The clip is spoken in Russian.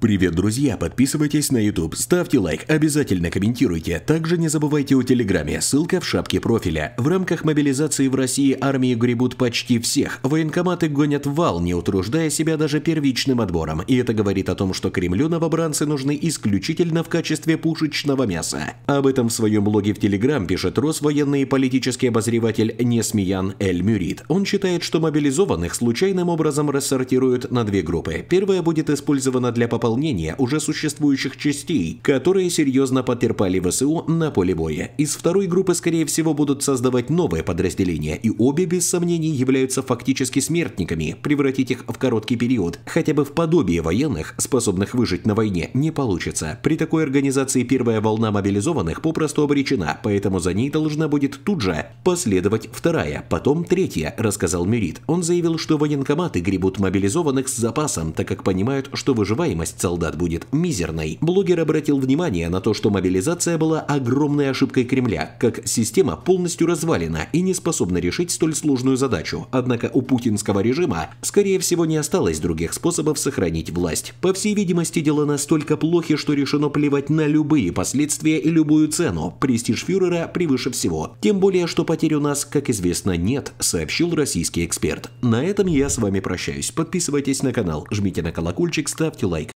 Привет, друзья! Подписывайтесь на YouTube, ставьте лайк, обязательно комментируйте. Также не забывайте о Телеграме, ссылка в шапке профиля. В рамках мобилизации в России армии гребут почти всех. Военкоматы гонят вал, не утруждая себя даже первичным отбором. И это говорит о том, что Кремлю новобранцы нужны исключительно в качестве пушечного мяса. Об этом в своем блоге в Телеграм пишет Росвоенный и политический обозреватель Несмеян Эль Мюрид. Он считает, что мобилизованных случайным образом рассортируют на две группы. Первая будет использована для пополнения дополнения уже существующих частей, которые серьезно потерпали ВСУ на поле боя. Из второй группы, скорее всего, будут создавать новые подразделения, и обе, без сомнений, являются фактически смертниками. Превратить их в короткий период, хотя бы в подобие военных, способных выжить на войне, не получится. При такой организации первая волна мобилизованных попросту обречена, поэтому за ней должна будет тут же последовать вторая, потом третья, рассказал Мюрит. Он заявил, что военкоматы гребут мобилизованных с запасом, так как понимают, что выживаемость солдат будет мизерной, блогер обратил внимание на то, что мобилизация была огромной ошибкой Кремля, как система полностью развалена и не способна решить столь сложную задачу. Однако у путинского режима, скорее всего, не осталось других способов сохранить власть. По всей видимости, дела настолько плохи, что решено плевать на любые последствия и любую цену. Престиж фюрера превыше всего. Тем более, что потерь у нас, как известно, нет, сообщил российский эксперт. На этом я с вами прощаюсь. Подписывайтесь на канал, жмите на колокольчик, ставьте лайк.